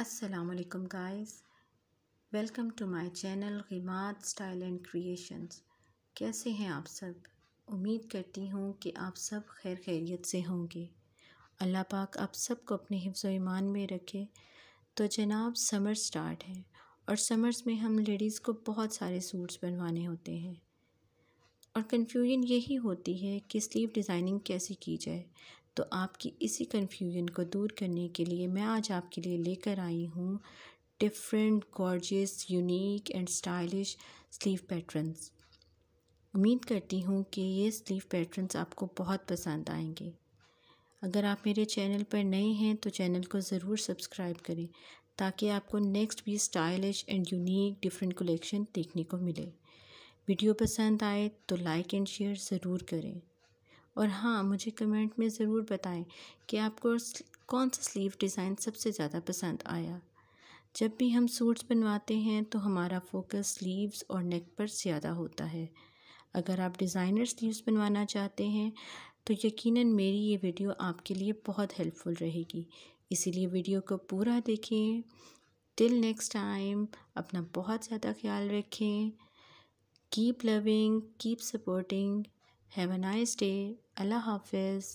Assalamualaikum guys welcome to my channel Rimad style and Creations कैसे हैं आप सब उम्मीद करती हूँ कि आप सब खैर खैरियत से होंगे अल्लाह पाक आप सबको अपने हिफ्ज़ ईमान में रखे तो जनाब समर स्टार्ट है और समर्स में हम लेडीज़ को बहुत सारे सूट्स बनवाने होते हैं और कन्फ्यूजन यही होती है कि स्लीव डिज़ाइनिंग कैसे की जाए तो आपकी इसी कन्फ्यूजन को दूर करने के लिए मैं आज आपके लिए लेकर आई हूँ different gorgeous unique and stylish sleeve patterns उम्मीद करती हूँ कि ये स्लीव पैटर्न्स आपको बहुत पसंद आएंगे अगर आप मेरे चैनल पर नए हैं तो चैनल को ज़रूर सब्सक्राइब करें ताकि आपको नेक्स्ट भी stylish and unique different collection देखने को मिले वीडियो पसंद आए तो लाइक एंड शेयर ज़रूर करें और हाँ मुझे कमेंट में ज़रूर बताएं कि आपको कौन सा स्लीव डिज़ाइन सबसे ज़्यादा पसंद आया जब भी हम सूट्स बनवाते हैं तो हमारा फोकस स्लीव्स और नेक पर ज़्यादा होता है अगर आप डिज़ाइनर स्लीव्स बनवाना चाहते हैं तो यकीनन मेरी ये वीडियो आपके लिए बहुत हेल्पफुल रहेगी इसीलिए वीडियो को पूरा देखें टिल नेक्स्ट टाइम अपना बहुत ज़्यादा ख्याल रखें keep loving keep supporting have a nice day अल्लाह हाफ़िज़